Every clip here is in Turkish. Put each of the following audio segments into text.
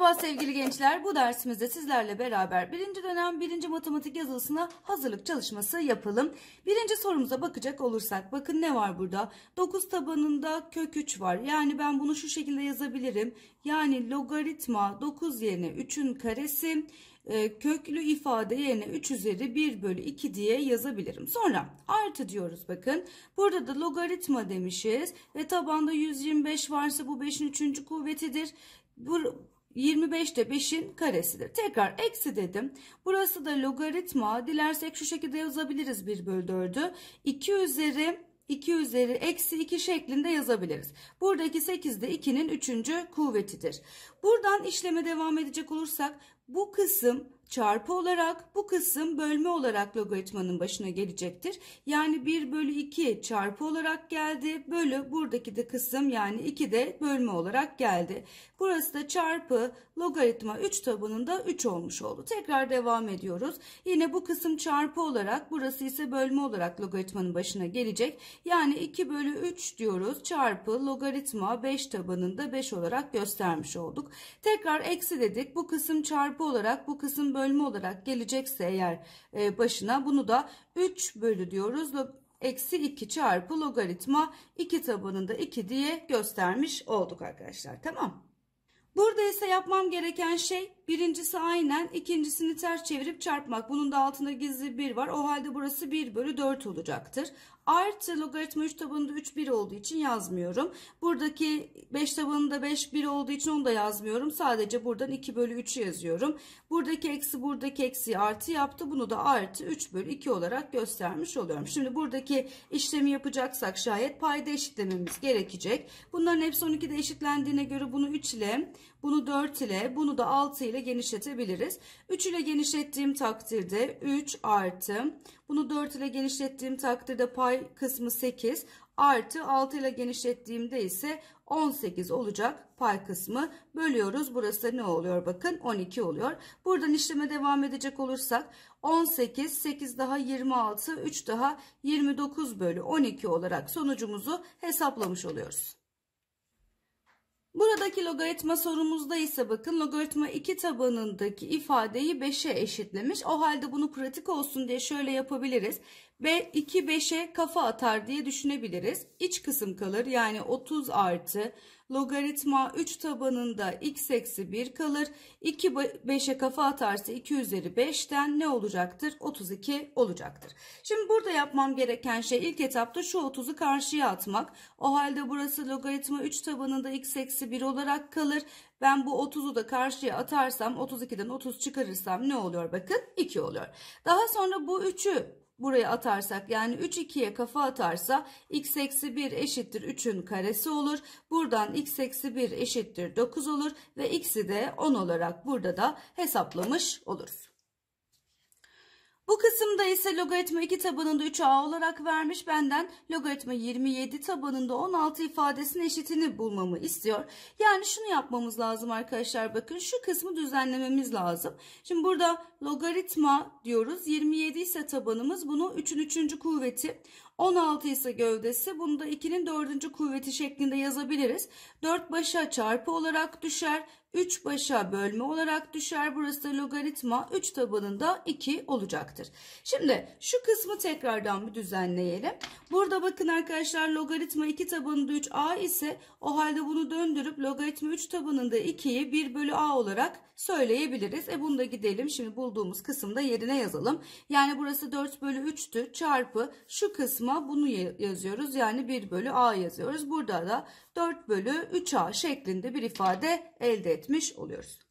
Merhaba sevgili gençler. Bu dersimizde sizlerle beraber birinci dönem birinci matematik yazılısına hazırlık çalışması yapalım. Birinci sorumuza bakacak olursak bakın ne var burada? 9 tabanında kök 3 var. Yani ben bunu şu şekilde yazabilirim. Yani logaritma 9 yerine 3'ün karesi e, köklü ifade yerine 3 üzeri 1 bölü 2 diye yazabilirim. Sonra artı diyoruz bakın. Burada da logaritma demişiz ve tabanda 125 varsa bu 5'in 3. kuvvetidir. Bu, 25 de 5'in karesidir. Tekrar eksi dedim. Burası da logaritma. Dilersek şu şekilde yazabiliriz 1 bölü 4'ü. 2 üzeri 2 üzeri eksi 2 şeklinde yazabiliriz. Buradaki 8 de 2'nin 3. kuvvetidir. Buradan işleme devam edecek olursak bu kısım Çarpı olarak bu kısım bölme olarak logaritmanın başına gelecektir. Yani 1 bölü 2 çarpı olarak geldi. Bölü buradaki de kısım yani 2 de bölme olarak geldi. Burası da çarpı logaritma 3 tabanında 3 olmuş oldu. Tekrar devam ediyoruz. Yine bu kısım çarpı olarak burası ise bölme olarak logaritmanın başına gelecek. Yani 2 bölü 3 diyoruz çarpı logaritma 5 tabanında 5 olarak göstermiş olduk. Tekrar eksi dedik. Bu kısım çarpı olarak bu kısım bölme bölme olarak gelecekse eğer e, başına bunu da 3 bölü diyoruz. Eksi 2 çarpı logaritma 2 tabanında 2 diye göstermiş olduk arkadaşlar. Tamam. Burada ise yapmam gereken şey Birincisi aynen ikincisini ters çevirip çarpmak. Bunun da altında gizli bir var. O halde burası 1 bölü 4 olacaktır. Artı logaritma 3 tabanında 3 1 olduğu için yazmıyorum. Buradaki 5 tabanında 5 1 olduğu için onu da yazmıyorum. Sadece buradan 2 bölü 3'ü yazıyorum. Buradaki eksi buradaki eksi artı yaptı. Bunu da artı 3 bölü 2 olarak göstermiş oluyorum. Şimdi buradaki işlemi yapacaksak şayet payda eşitlememiz gerekecek. Bunların hepsi 12'de eşitlendiğine göre bunu 3 ile bunu 4 ile bunu da 6 ile genişletebiliriz. 3 ile genişlettiğim takdirde 3 artı bunu 4 ile genişlettiğim takdirde pay kısmı 8 artı 6 ile genişlettiğimde ise 18 olacak pay kısmı bölüyoruz. Burası ne oluyor bakın 12 oluyor. Buradan işleme devam edecek olursak 18 8 daha 26 3 daha 29 bölü 12 olarak sonucumuzu hesaplamış oluyoruz. Buradaki logaritma sorumuzda ise bakın logaritma 2 tabanındaki ifadeyi 5'e eşitlemiş. O halde bunu pratik olsun diye şöyle yapabiliriz ve 2 5'e kafa atar diye düşünebiliriz. İç kısım kalır yani 30 artı logaritma 3 tabanında x eksi 1 kalır. 2 5'e kafa atarsa 2 üzeri 5'ten ne olacaktır? 32 olacaktır. Şimdi burada yapmam gereken şey ilk etapta şu 30'u karşıya atmak. O halde burası logaritma 3 tabanında x eksi 1 olarak kalır. Ben bu 30'u da karşıya atarsam 32'den 30 çıkarırsam ne oluyor? Bakın 2 oluyor. Daha sonra bu 3'ü buraya atarsak yani 3 2'ye kafa atarsa x eksi 1 eşittir 3'ün karesi olur. Buradan x eksi 1 eşittir 9 olur ve x'i de 10 olarak burada da hesaplamış oluruz. Bu kısımda ise logaritma 2 tabanında 3a olarak vermiş. Benden logaritma 27 tabanında 16 ifadesinin eşitini bulmamı istiyor. Yani şunu yapmamız lazım arkadaşlar. Bakın şu kısmı düzenlememiz lazım. Şimdi burada logaritma diyoruz. 27 ise tabanımız bunu 3'ün 3. kuvveti. 16 ise gövdesi. Bunu da 2'nin 4. kuvveti şeklinde yazabiliriz. 4 başa çarpı olarak düşer. 3 başa bölme olarak düşer. Burası da logaritma 3 tabanında 2 olacaktır. Şimdi şu kısmı tekrardan bir düzenleyelim. Burada bakın arkadaşlar logaritma 2 tabanında 3 a ise o halde bunu döndürüp logaritma 3 tabanında 2'yi 1 bölü a olarak söyleyebiliriz. E bunu da gidelim şimdi bulduğumuz kısımda yerine yazalım. Yani burası 4 bölü 3'tü çarpı şu kısmı kısma bunu yazıyoruz. Yani 1 bölü a yazıyoruz. Burada da 4 bölü 3a şeklinde bir ifade elde etmiş oluyoruz.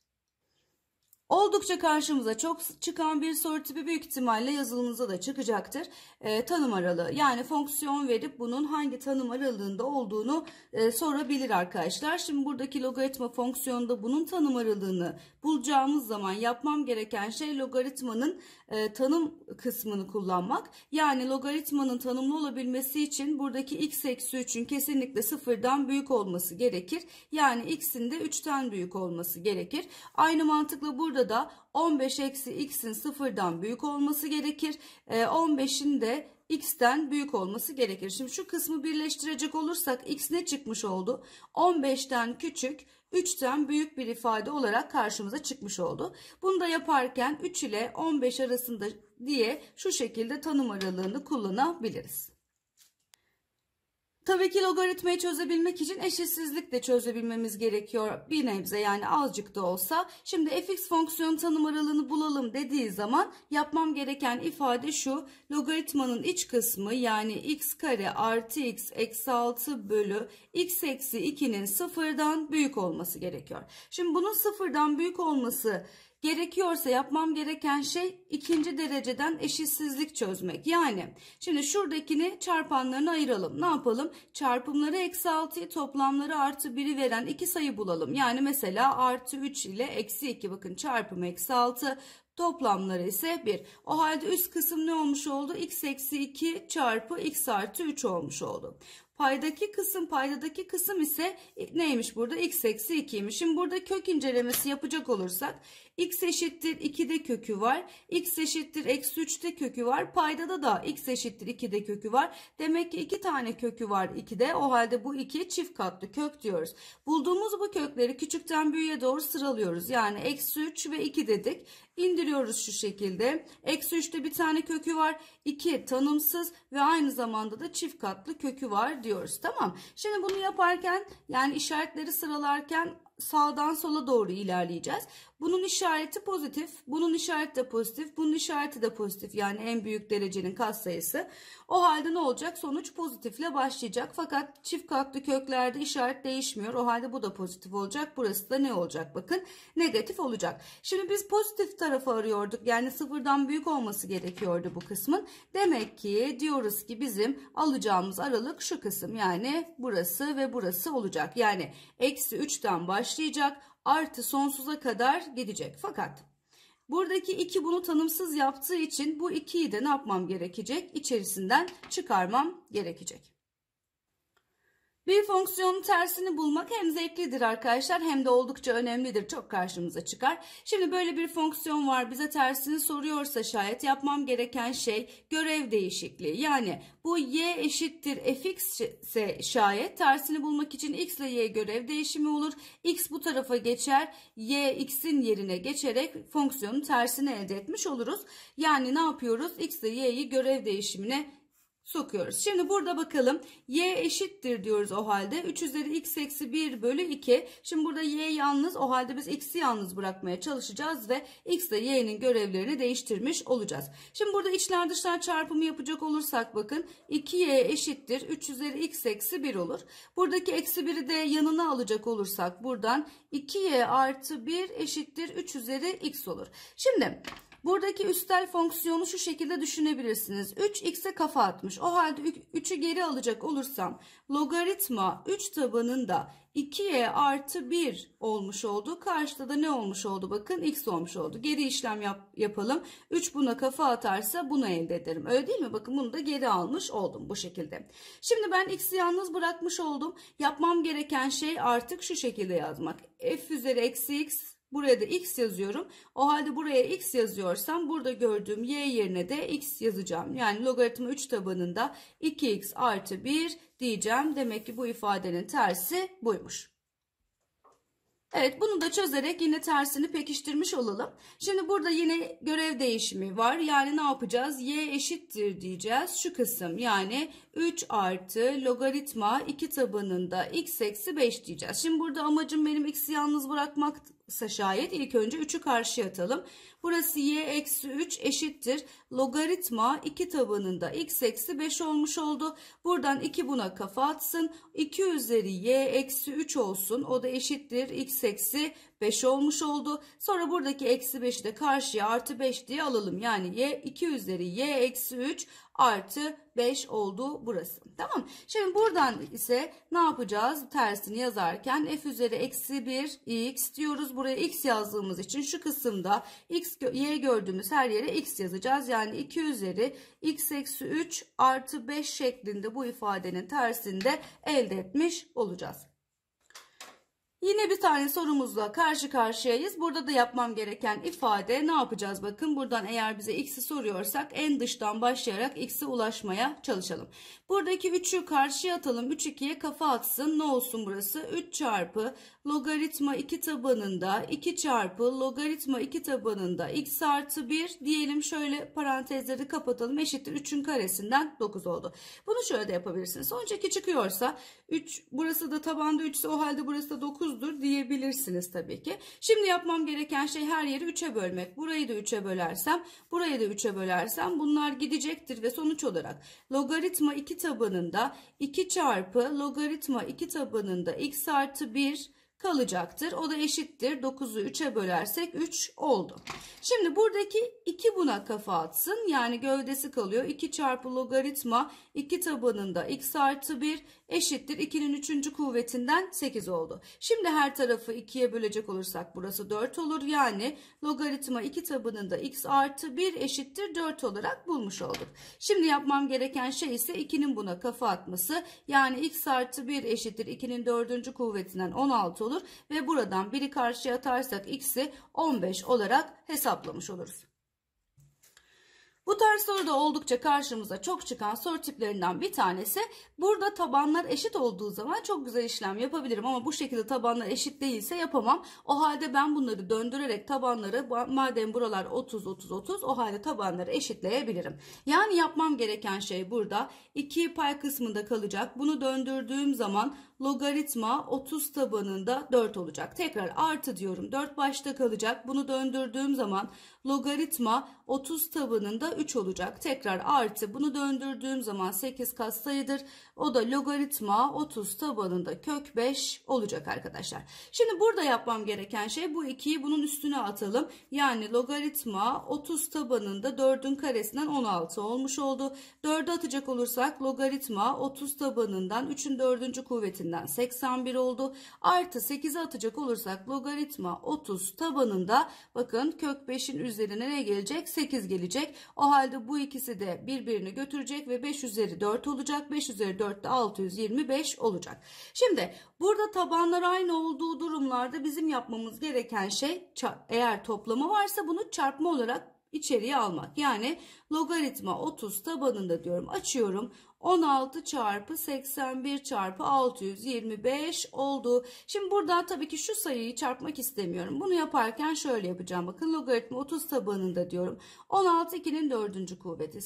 Oldukça karşımıza çok çıkan bir soru tipi büyük ihtimalle yazılımınıza da çıkacaktır. E, tanım aralığı yani fonksiyon verip bunun hangi tanım aralığında olduğunu e, sorabilir arkadaşlar. Şimdi buradaki logaritma fonksiyonunda bunun tanım aralığını bulacağımız zaman yapmam gereken şey logaritmanın e, tanım kısmını kullanmak. Yani logaritmanın tanımlı olabilmesi için buradaki x eksi 3'ün kesinlikle sıfırdan büyük olması gerekir. Yani x'in de 3'ten büyük olması gerekir. Aynı mantıkla burada Burada da 15 eksi x'in sıfırdan büyük olması gerekir. 15'in e, de x'ten büyük olması gerekir. Şimdi şu kısmı birleştirecek olursak x ne çıkmış oldu? 15'ten küçük 3'ten büyük bir ifade olarak karşımıza çıkmış oldu. Bunu da yaparken 3 ile 15 arasında diye şu şekilde tanım aralığını kullanabiliriz. Tabii ki logaritmayı çözebilmek için eşitsizlik de çözebilmemiz gerekiyor bir nebze yani azıcık da olsa. Şimdi fx fonksiyon tanım aralığını bulalım dediği zaman yapmam gereken ifade şu. Logaritmanın iç kısmı yani x kare artı x eksi 6 bölü x eksi 2'nin sıfırdan büyük olması gerekiyor. Şimdi bunun sıfırdan büyük olması Gerekiyorsa yapmam gereken şey ikinci dereceden eşitsizlik çözmek. Yani şimdi şuradakini çarpanlarını ayıralım. Ne yapalım? Çarpımları eksi 6'yı toplamları artı 1'i veren iki sayı bulalım. Yani mesela artı 3 ile eksi 2 bakın çarpım eksi 6 Toplamları ise 1. O halde üst kısım ne olmuş oldu? x eksi 2 çarpı x artı 3 olmuş oldu. Paydaki kısım paydadaki kısım ise e, neymiş burada? x eksi 2'ymiş. Şimdi burada kök incelemesi yapacak olursak x eşittir 2'de kökü var. x eşittir eksi 3'te kökü var. Paydada da x eşittir 2'de kökü var. Demek ki 2 tane kökü var 2'de. O halde bu 2 çift katlı kök diyoruz. Bulduğumuz bu kökleri küçükten büyüğe doğru sıralıyoruz. Yani eksi 3 ve 2 dedik. İndiriyoruz şu şekilde. Eksi 3'te bir tane kökü var. 2 tanımsız ve aynı zamanda da çift katlı kökü var diyoruz. Tamam. Şimdi bunu yaparken yani işaretleri sıralarken sağdan sola doğru ilerleyeceğiz. Bunun işareti pozitif, bunun işareti de pozitif, bunun işareti de pozitif. Yani en büyük derecenin katsayısı. O halde ne olacak? Sonuç pozitifle başlayacak. Fakat çift katlı köklerde işaret değişmiyor. O halde bu da pozitif olacak. Burası da ne olacak? Bakın negatif olacak. Şimdi biz pozitif tarafı arıyorduk. Yani sıfırdan büyük olması gerekiyordu bu kısmın. Demek ki diyoruz ki bizim alacağımız aralık şu kısım. Yani burası ve burası olacak. Yani eksi 3'ten başlayacak başlayacak. Artı sonsuza kadar gidecek. Fakat buradaki 2 bunu tanımsız yaptığı için bu 2'yi de ne yapmam gerekecek? İçerisinden çıkarmam gerekecek. Bir fonksiyonun tersini bulmak hem zevklidir arkadaşlar hem de oldukça önemlidir. Çok karşımıza çıkar. Şimdi böyle bir fonksiyon var bize tersini soruyorsa şayet yapmam gereken şey görev değişikliği. Yani bu y eşittir fx ise şayet tersini bulmak için x ile y görev değişimi olur. x bu tarafa geçer y x'in yerine geçerek fonksiyonun tersini elde etmiş oluruz. Yani ne yapıyoruz? x ile y'yi görev değişimine sokuyoruz. Şimdi burada bakalım y eşittir diyoruz o halde. 3 üzeri x eksi 1 bölü 2. Şimdi burada y yalnız o halde biz x'i yalnız bırakmaya çalışacağız ve x de y'nin görevlerini değiştirmiş olacağız. Şimdi burada içler dışlar çarpımı yapacak olursak bakın 2y eşittir 3 üzeri x eksi 1 olur. Buradaki eksi 1'i de yanına alacak olursak buradan 2y artı 1 eşittir 3 üzeri x olur. Şimdi Buradaki üstel fonksiyonu şu şekilde düşünebilirsiniz. 3x'e kafa atmış. O halde 3'ü geri alacak olursam logaritma 3 tabanında 2y artı 1 olmuş oldu. Karşıda da ne olmuş oldu? Bakın x olmuş oldu. Geri işlem yap, yapalım. 3 buna kafa atarsa bunu elde ederim. Öyle değil mi? Bakın bunu da geri almış oldum bu şekilde. Şimdi ben x'i yalnız bırakmış oldum. Yapmam gereken şey artık şu şekilde yazmak. f üzeri eksi x Buraya da x yazıyorum. O halde buraya x yazıyorsam burada gördüğüm y yerine de x yazacağım. Yani logaritma 3 tabanında 2x artı 1 diyeceğim. Demek ki bu ifadenin tersi buymuş. Evet bunu da çözerek yine tersini pekiştirmiş olalım. Şimdi burada yine görev değişimi var. Yani ne yapacağız? Y eşittir diyeceğiz. Şu kısım yani 3 artı logaritma 2 tabanında x eksi 5 diyeceğiz. Şimdi burada amacım benim x'i yalnız bırakmaksa şayet ilk önce 3'ü karşıya atalım. Burası y eksi 3 eşittir. Logaritma 2 tabanında x eksi 5 olmuş oldu. Buradan 2 buna kafa atsın. 2 üzeri y eksi 3 olsun. O da eşittir x eksi 5 olmuş oldu. Sonra buradaki eksi 5'i de karşıya artı 5 diye alalım. Yani y 2 üzeri y eksi 3 artı 5 oldu burası. Tamam. Şimdi buradan ise ne yapacağız? Tersini yazarken f üzeri eksi 1 x diyoruz. Buraya x yazdığımız için şu kısımda x y gördüğümüz her yere x yazacağız. Yani 2 üzeri x eksi 3 artı 5 şeklinde bu ifadenin tersini de elde etmiş olacağız. Yine bir tane sorumuzla karşı karşıyayız. Burada da yapmam gereken ifade ne yapacağız? Bakın buradan eğer bize x'i soruyorsak en dıştan başlayarak x'e ulaşmaya çalışalım. Buradaki 3'ü karşıya atalım. 3 2'ye kafa atsın. Ne olsun burası? 3 çarpı logaritma 2 tabanında 2 çarpı logaritma 2 tabanında x artı 1 diyelim şöyle parantezleri kapatalım. Eşittir 3'ün karesinden 9 oldu. Bunu şöyle de yapabilirsiniz. Sonuç 2 çıkıyorsa 3 burası da tabanda 3 ise o halde burası da 9 30'dur diyebilirsiniz tabii ki. Şimdi yapmam gereken şey her yeri 3'e bölmek. Burayı da 3'e bölersem, burayı da 3'e bölersem bunlar gidecektir ve sonuç olarak logaritma 2 tabanında 2 çarpı logaritma 2 tabanında x artı 1 kalacaktır. O da eşittir. 9'u 3'e bölersek 3 oldu. Şimdi buradaki 2 buna kafa atsın. Yani gövdesi kalıyor. 2 çarpı logaritma 2 tabanında x artı 1 eşittir. 2'nin 3. kuvvetinden 8 oldu. Şimdi her tarafı 2'ye bölecek olursak burası 4 olur. Yani logaritma 2 tabanında x artı 1 eşittir 4 olarak bulmuş olduk. Şimdi yapmam gereken şey ise 2'nin buna kafa atması. Yani x artı 1 eşittir 2'nin 4. kuvvetinden 16 olur ve buradan biri karşıya atarsak x'i 15 olarak hesaplamış oluruz. Bu tarz soruda oldukça karşımıza çok çıkan soru tiplerinden bir tanesi. Burada tabanlar eşit olduğu zaman çok güzel işlem yapabilirim ama bu şekilde tabanlar eşit değilse yapamam. O halde ben bunları döndürerek tabanları madem buralar 30 30 30 o halde tabanları eşitleyebilirim. Yani yapmam gereken şey burada 2 pay kısmında kalacak. Bunu döndürdüğüm zaman logaritma 30 tabanında 4 olacak. Tekrar artı diyorum 4 başta kalacak. Bunu döndürdüğüm zaman logaritma 30 tabanında 3 olacak. Tekrar artı bunu döndürdüğüm zaman 8 katsayıdır. O da logaritma 30 tabanında kök 5 olacak arkadaşlar. Şimdi burada yapmam gereken şey bu 2'yi bunun üstüne atalım. Yani logaritma 30 tabanında 4'ün karesinden 16 olmuş oldu. 4'e atacak olursak logaritma 30 tabanından 3'ün 4. kuvvetini cinsinden 81 oldu. Artı 8'e atacak olursak logaritma 30 tabanında bakın kök 5'in üzerine ne gelecek? 8 gelecek. O halde bu ikisi de birbirini götürecek ve 5 üzeri 4 olacak. 5 üzeri 4 de 625 olacak. Şimdi burada tabanlar aynı olduğu durumlarda bizim yapmamız gereken şey eğer toplama varsa bunu çarpma olarak içeriye almak. Yani logaritma 30 tabanında diyorum açıyorum 16 çarpı 81 çarpı 625 oldu. Şimdi burada tabii ki şu sayıyı çarpmak istemiyorum. Bunu yaparken şöyle yapacağım. Bakın logaritma 30 tabanında diyorum. 16 2'nin 4. kuvveti.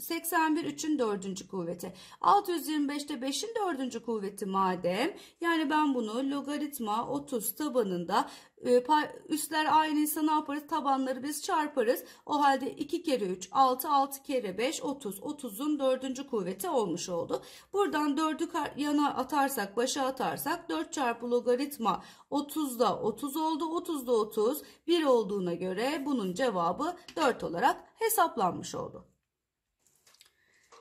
81 3'ün 4. kuvveti. 625'te 5'in 4. kuvveti madem. Yani ben bunu logaritma 30 tabanında e, üstler aynıysa ne yaparız? Tabanları biz çarparız. O halde 2 kere 3 6 6 kere 5 30. 30'un 4. kuvveti olmuş oldu. Buradan 4'ü yana atarsak başa atarsak 4 çarpı logaritma 30'da 30 oldu. 30'da 30 1 olduğuna göre bunun cevabı 4 olarak hesaplanmış oldu.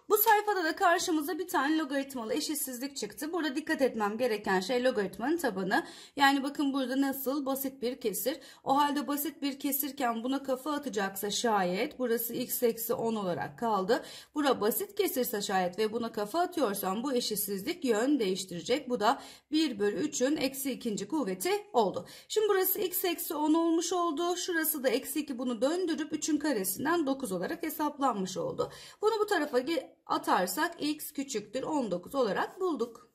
Bu sayfada da karşımıza bir tane logaritmalı eşitsizlik çıktı. Burada dikkat etmem gereken şey logaritmanın tabanı. Yani bakın burada nasıl basit bir kesir. O halde basit bir kesirken buna kafa atacaksa şayet burası x eksi 10 olarak kaldı. Bura basit kesirse şayet ve buna kafa atıyorsam bu eşitsizlik yön değiştirecek. Bu da 1 bölü 3'ün eksi ikinci kuvveti oldu. Şimdi burası x eksi 10 olmuş oldu. Şurası da eksi 2 bunu döndürüp 3'ün karesinden 9 olarak hesaplanmış oldu. Bunu bu tarafa atarsak x küçüktür 19 olarak bulduk.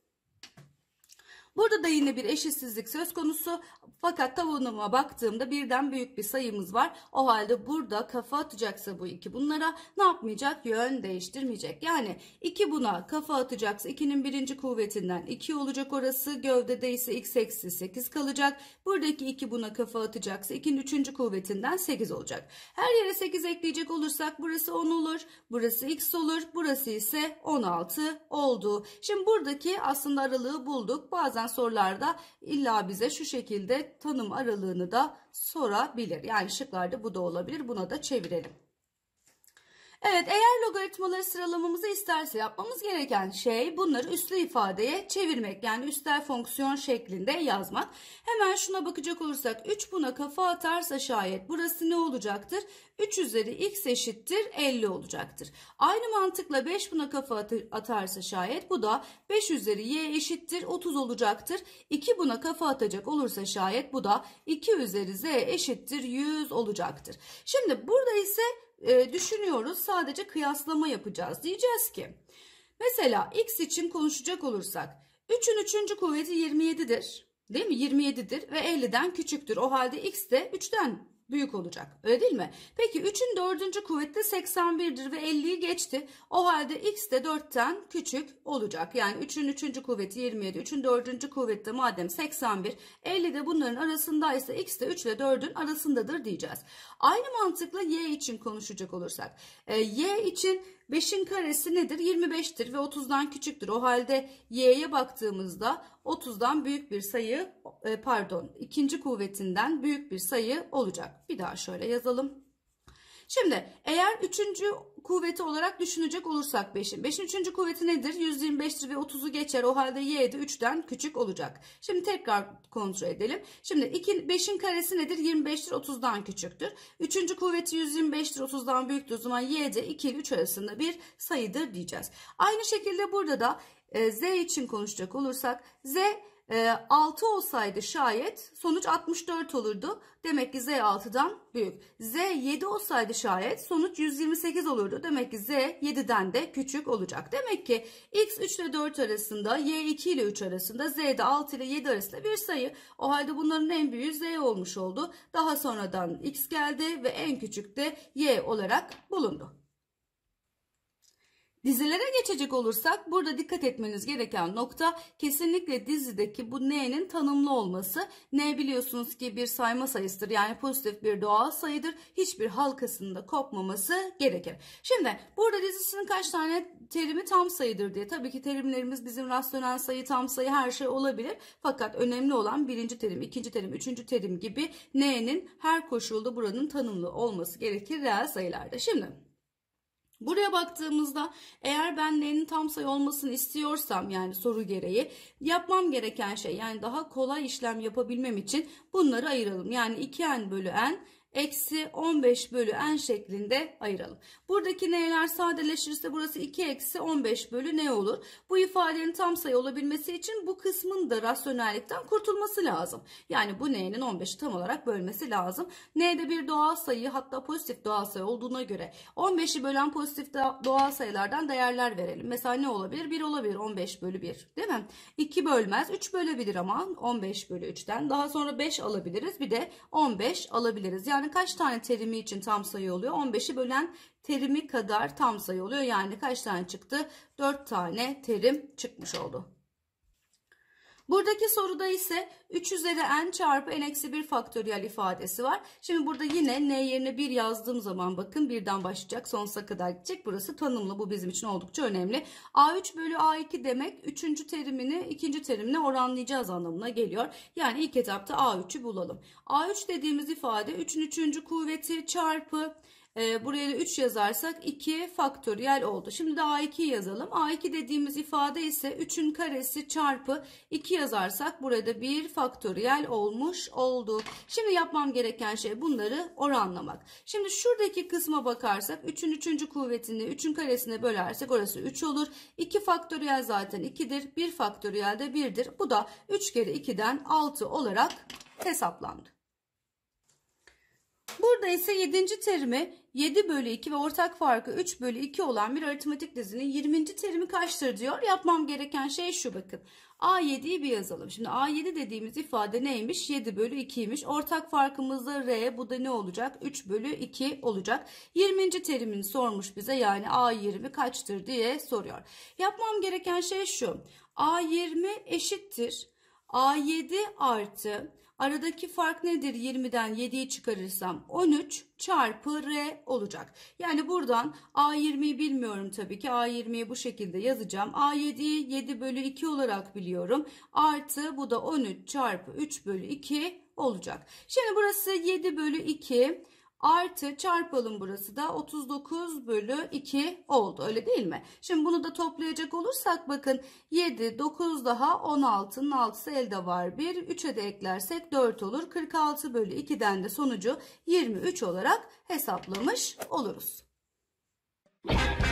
Burada da yine bir eşitsizlik söz konusu fakat tavuğuma baktığımda birden büyük bir sayımız var. O halde burada kafa atacaksa bu iki bunlara ne yapmayacak? Yön değiştirmeyecek. Yani iki buna kafa atacaksa ikinin birinci kuvvetinden iki olacak orası. Gövdede ise x eksi 8 kalacak. Buradaki iki buna kafa atacaksa ikinin üçüncü kuvvetinden 8 olacak. Her yere 8 ekleyecek olursak burası 10 olur. Burası x olur. Burası ise 16 oldu. Şimdi buradaki aslında aralığı bulduk. Bazen bazen sorularda illa bize şu şekilde tanım aralığını da sorabilir. Yani şıklarda bu da olabilir. Buna da çevirelim. Evet eğer logaritmaları sıralamamızı isterse yapmamız gereken şey bunları üslü ifadeye çevirmek. Yani üstel fonksiyon şeklinde yazmak. Hemen şuna bakacak olursak 3 buna kafa atarsa şayet burası ne olacaktır? 3 üzeri x eşittir 50 olacaktır. Aynı mantıkla 5 buna kafa atarsa şayet bu da 5 üzeri y eşittir 30 olacaktır. 2 buna kafa atacak olursa şayet bu da 2 üzeri z eşittir 100 olacaktır. Şimdi burada ise e, düşünüyoruz. Sadece kıyaslama yapacağız. Diyeceğiz ki mesela x için konuşacak olursak 3'ün 3. kuvveti 27'dir. Değil mi? 27'dir ve 50'den küçüktür. O halde x de 3'ten büyük olacak. Öyle değil mi? Peki 3'ün 4. kuvveti 81'dir ve 50'yi geçti. O halde x de 4'ten küçük olacak. Yani 3'ün 3. kuvveti 27, 3'ün 4. kuvveti de madem 81, 50 de bunların arasındaysa x de 3 ile 4'ün arasındadır diyeceğiz. Aynı mantıkla y için konuşacak olursak. E, y için 5'in karesi nedir? 25'tir ve 30'dan küçüktür. O halde y'ye baktığımızda 30'dan büyük bir sayı e, pardon ikinci kuvvetinden büyük bir sayı olacak. Bir daha şöyle yazalım. Şimdi eğer üçüncü kuvveti olarak düşünecek olursak 5'in. 5'in üçüncü kuvveti nedir? 125'tir ve 30'u geçer. O halde y de 3'ten küçük olacak. Şimdi tekrar kontrol edelim. Şimdi 5'in karesi nedir? 25'tir 30'dan küçüktür. Üçüncü kuvveti 125'tir 30'dan büyüktür. O zaman y de 2 ile 3 arasında bir sayıdır diyeceğiz. Aynı şekilde burada da e, z için konuşacak olursak z 6 ee, olsaydı şayet sonuç 64 olurdu. Demek ki Z 6'dan büyük. Z 7 olsaydı şayet sonuç 128 olurdu. Demek ki Z 7'den de küçük olacak. Demek ki X 3 ile 4 arasında, Y 2 ile 3 arasında, Z de 6 ile 7 arasında bir sayı. O halde bunların en büyüğü Z olmuş oldu. Daha sonradan X geldi ve en küçük de Y olarak bulundu. Dizilere geçecek olursak burada dikkat etmeniz gereken nokta kesinlikle dizideki bu n'nin tanımlı olması. n biliyorsunuz ki bir sayma sayısıdır yani pozitif bir doğal sayıdır. Hiçbir halkasında kopmaması gerekir. Şimdi burada dizisinin kaç tane terimi tam sayıdır diye. Tabii ki terimlerimiz bizim rasyonel sayı tam sayı her şey olabilir. Fakat önemli olan birinci terim, ikinci terim, üçüncü terim gibi n'nin her koşulda buranın tanımlı olması gerekir reel sayılarda. Şimdi Buraya baktığımızda eğer ben n'nin tam sayı olmasını istiyorsam yani soru gereği yapmam gereken şey yani daha kolay işlem yapabilmem için bunları ayıralım. Yani 2n bölü n eksi 15 bölü n şeklinde ayıralım. Buradaki n'ler sadeleşirse burası 2 eksi 15 bölü ne olur? Bu ifadenin tam sayı olabilmesi için bu kısmın da rasyonellikten kurtulması lazım. Yani bu n'nin 15'i tam olarak bölmesi lazım. n de bir doğal sayı hatta pozitif doğal sayı olduğuna göre 15'i bölen pozitif doğal sayılardan değerler verelim. Mesela ne olabilir? 1 olabilir 15 bölü 1 değil mi? 2 bölmez 3 bölebilir ama 15 bölü 3'ten. Daha sonra 5 alabiliriz bir de 15 alabiliriz. Yani tane kaç tane terimi için tam sayı oluyor? 15'i bölen terimi kadar tam sayı oluyor. Yani kaç tane çıktı? 4 tane terim çıkmış oldu. Buradaki soruda ise 3 üzeri n çarpı n eksi 1 faktöriyel ifadesi var. Şimdi burada yine n yerine 1 yazdığım zaman bakın birden başlayacak sonsuza kadar gidecek. Burası tanımlı bu bizim için oldukça önemli. a3 bölü a2 demek 3. terimini 2. terimle oranlayacağız anlamına geliyor. Yani ilk etapta a3'ü bulalım. a3 dediğimiz ifade 3'ün 3. kuvveti çarpı e, buraya da 3 yazarsak 2 faktöriyel oldu. Şimdi de A2 yazalım. A2 dediğimiz ifade ise 3'ün karesi çarpı 2 yazarsak burada 1 faktöriyel olmuş oldu. Şimdi yapmam gereken şey bunları oranlamak. Şimdi şuradaki kısma bakarsak 3'ün 3. kuvvetini 3'ün karesine bölersek orası 3 olur. 2 faktöriyel zaten 2'dir. 1 faktöriyel de 1'dir. Bu da 3 kere 2'den 6 olarak hesaplandı. Burada ise 7. terimi 7 bölü 2 ve ortak farkı 3 bölü 2 olan bir aritmetik dizinin 20. terimi kaçtır diyor. Yapmam gereken şey şu bakın. A7'yi bir yazalım. Şimdi A7 dediğimiz ifade neymiş? 7 bölü 2'ymiş. Ortak farkımız da R. Bu da ne olacak? 3 bölü 2 olacak. 20. terimini sormuş bize. Yani A20 kaçtır diye soruyor. Yapmam gereken şey şu. A20 eşittir. A7 artı Aradaki fark nedir? 20'den 7'yi çıkarırsam 13 çarpı R olacak. Yani buradan A20'yi bilmiyorum tabii ki. A20'yi bu şekilde yazacağım. A7'yi 7 bölü 2 olarak biliyorum. Artı bu da 13 çarpı 3 bölü 2 olacak. Şimdi burası 7 bölü 2. Artı çarpalım burası da 39 bölü 2 oldu öyle değil mi? Şimdi bunu da toplayacak olursak bakın 7, 9 daha 16'nın 6'sı elde var. 1, 3'e de eklersek 4 olur. 46 bölü 2'den de sonucu 23 olarak hesaplamış oluruz. Müzik